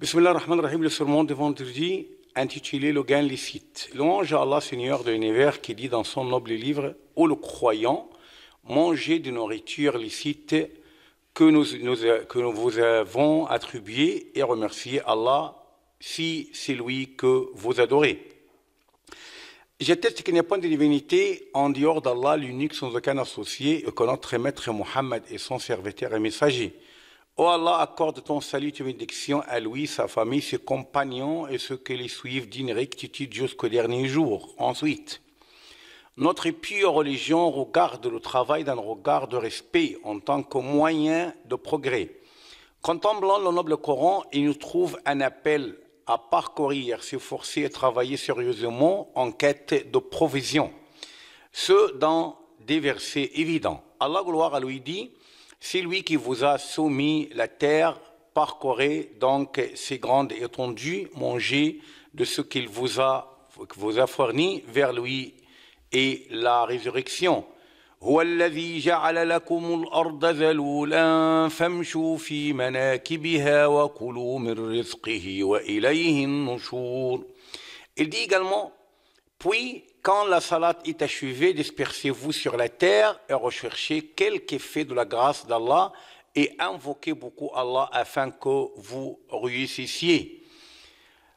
Bismillah ar-Rahman ar-Rahim, le sermon de vendredi intitulé Le gain licite. Louange à Allah, Seigneur de l'univers, qui dit dans son noble livre Ô le croyant, mangez de nourriture licite que nous, vous avons attribuée et remerciez Allah si c'est lui que vous adorez. J'atteste qu'il n'y a point de divinité en dehors d'Allah, l'unique sans aucun associé, et que notre maître Mohammed et son serviteur et messager. Oh Allah, accorde ton salut, et bénédiction à lui, sa famille, ses compagnons et ceux qui les suivent d'une rectitude jusqu'au dernier jour. Ensuite, notre pure religion regarde le travail d'un regard de respect en tant que moyen de progrès. Contemplant le noble Coran, il nous trouve un appel à parcourir, s'efforcer et travailler sérieusement en quête de provision. Ce dans des versets évidents. Allah gloire à lui dit c'est lui qui vous a soumis la terre, parcourée donc ses grandes étendues, mangez de ce qu'il vous a, vous a fourni vers lui et la résurrection. هو Il dit également puis, quand la salat est achevée, dispersez-vous sur la terre et recherchez quelque effet de la grâce d'Allah et invoquez beaucoup Allah afin que vous réussissiez.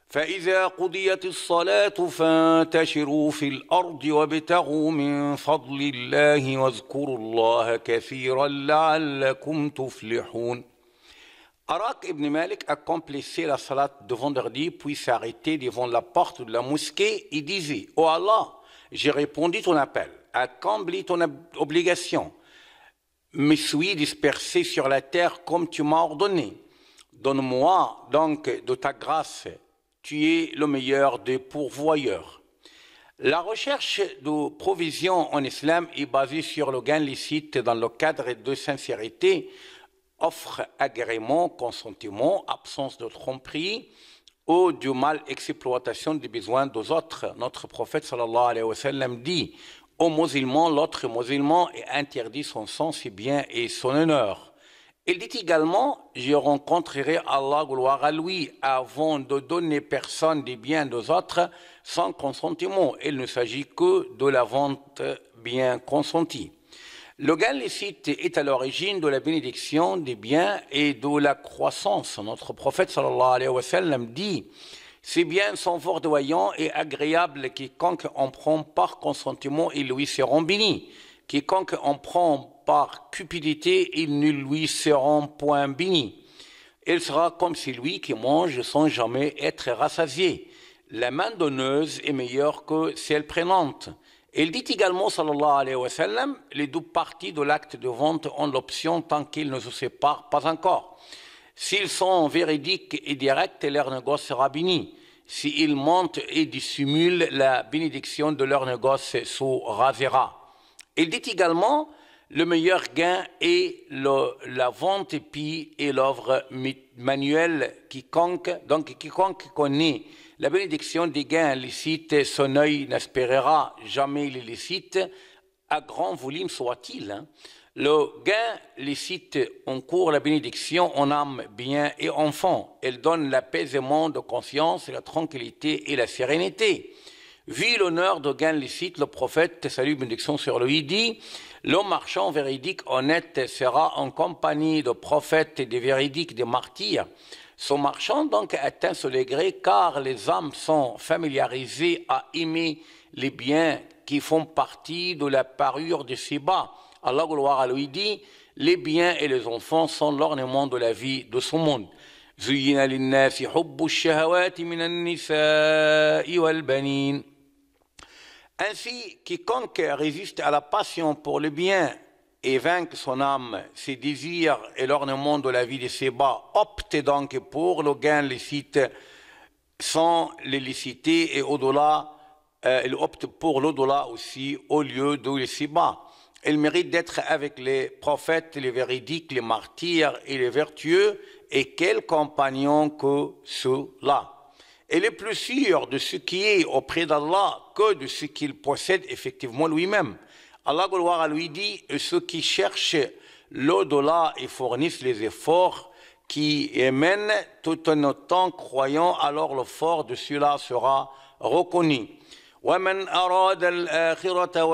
فإذا قضيت الصلاة فانتشروا في الأرض وابتغوا من فضل الله واذكروا الله كثيرا لعلكم تفلحون Arak ibn Malik accomplissait la salat de vendredi, puis s'arrêtait devant la porte de la mosquée et disait oh Allah, j'ai répondu ton appel, accompli ton obligation, me suis dispersé sur la terre comme tu m'as ordonné. Donne-moi donc de ta grâce, tu es le meilleur des pourvoyeurs. La recherche de provisions en islam est basée sur le gain licite dans le cadre de sincérité offre agrément, consentement, absence de tromperie ou du mal exploitation des besoins des autres. Notre prophète sallallahu alayhi wa sallam dit au musulman, l'autre musulman est interdit son sens ses biens et son honneur. Il dit également, je rencontrerai Allah, gloire à lui, avant de donner personne des biens aux autres sans consentement. Il ne s'agit que de la vente bien consentie. Le licite est à l'origine de la bénédiction des biens et de la croissance. Notre prophète sallallahu alayhi wa sallam dit Ces biens sont fort et agréables, quiconque en prend par consentement, ils lui seront bénis. Quiconque en prend par cupidité, ils ne lui seront point bénis. Il sera comme celui qui mange sans jamais être rassasié. La main donneuse est meilleure que celle prenante. Il dit également, sallallahu alayhi wa sallam, les deux parties de l'acte de vente ont l'option tant qu'ils ne se séparent pas encore. S'ils sont véridiques et directs, leur négoce sera béni. S'ils montent et dissimulent, la bénédiction de leur négoce se rasera. Il dit également, le meilleur gain est la vente et puis l'œuvre manuelle quiconque, donc quiconque connaît la bénédiction des gains licites, son œil n'espérera jamais licites, à grand volume soit-il. Hein. Le gain licite encourt la bénédiction en âme, bien et enfant. Elle donne l'apaisement de conscience, la tranquillité et la sérénité. Vu l'honneur de gains licites, le prophète, salut, bénédiction sur lui, dit Le marchand véridique honnête sera en compagnie de prophètes et des véridiques, des martyrs. Son marchand donc atteint ce degré car les âmes sont familiarisées à aimer les biens qui font partie de la parure de Siba. Allah gloire à lui dit Les biens et les enfants sont l'ornement de la vie de ce monde. Ainsi, quiconque résiste à la passion pour le bien et vainque son âme, ses désirs et l'ornement de la vie de ses bas, opte donc pour le gain licite sans les et au-delà, elle euh, opte pour l'au-delà aussi au lieu de les bas. Elle mérite d'être avec les prophètes, les véridiques, les martyrs et les vertueux, et quel compagnon que ceux-là. est plus sûr de ce qui est auprès d'Allah que de ce qu'il possède effectivement lui-même. Allah gloire à lui dit ceux qui cherchent l'au-delà et fournissent les efforts qui émènent tout en étant croyant, alors le fort de cela sera reconnu. ومن أراد الآخرة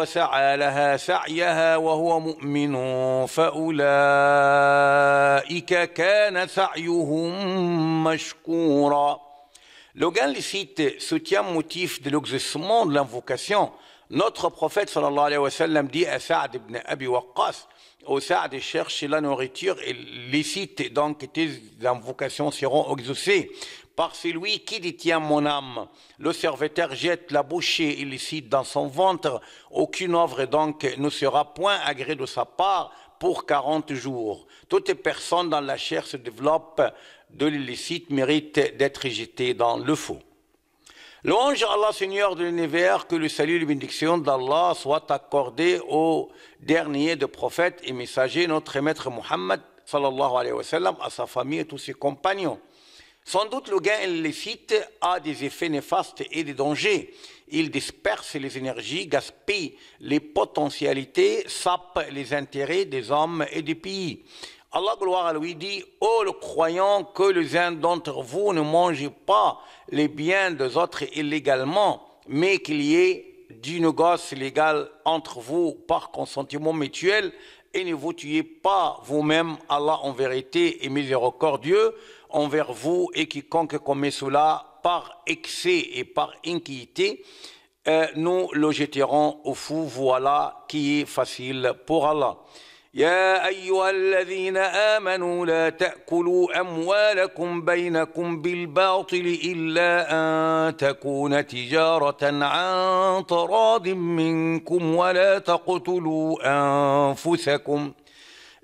Le cite soutient motif de l'exaucement de l'invocation notre prophète sallallahu alayhi wa sallam dit à Saad ibn Abi Waqqas Au Saad cherche la nourriture illicite, donc tes invocations seront exaucées par celui qui détient mon âme. Le serviteur jette la bouchée illicite dans son ventre. Aucune œuvre donc ne sera point agréée de sa part pour quarante jours. Toute personne dans la chair se développe de l'illicite mérite d'être jetée dans le faux à Allah, Seigneur de l'univers, que le salut et les bénédictions d'Allah soient accordés au dernier de prophètes et messagers, notre maître Muhammad sallallahu alayhi wa sallam, à sa famille et tous ses compagnons. Sans doute le gain illicite a des effets néfastes et des dangers. Il disperse les énergies, gaspille les potentialités, sape les intérêts des hommes et des pays. Allah, gloire à lui, dit Ô oh, le croyant, que les uns d'entre vous ne mangent pas les biens des autres illégalement, mais qu'il y ait d'une négoce légale entre vous par consentement mutuel, et ne vous tuez pas vous-même. Allah, en vérité, est miséricordieux envers vous, et quiconque commet cela par excès et par inquiétude, euh, nous le jetterons au fou. Voilà qui est facile pour Allah. يا أيها الذين آمنوا لا تأكلوا أموالكم بينكم بالباطل إلا أن تكون تجارة عن طراد منكم ولا تقتلوا أنفسكم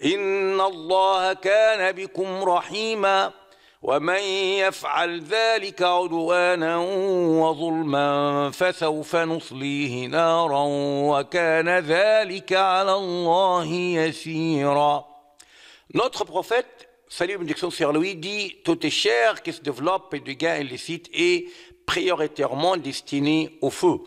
إن الله كان بكم رحيماً Notre prophète, salut bénédiction sur lui, dit Tout est cher qui se développe et du gain illicite est prioritairement destiné au feu.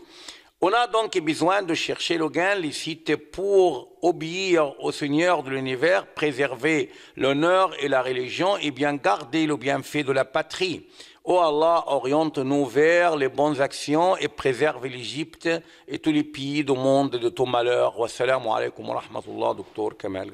On a donc besoin de chercher le gain licite pour obéir au Seigneur de l'univers, préserver l'honneur et la religion et bien garder le bienfait de la patrie. oh Allah, oriente-nous vers les bonnes actions et préserve l'Égypte et tous les pays du monde de tout malheur. Wassalamu alaikum wa docteur Kamal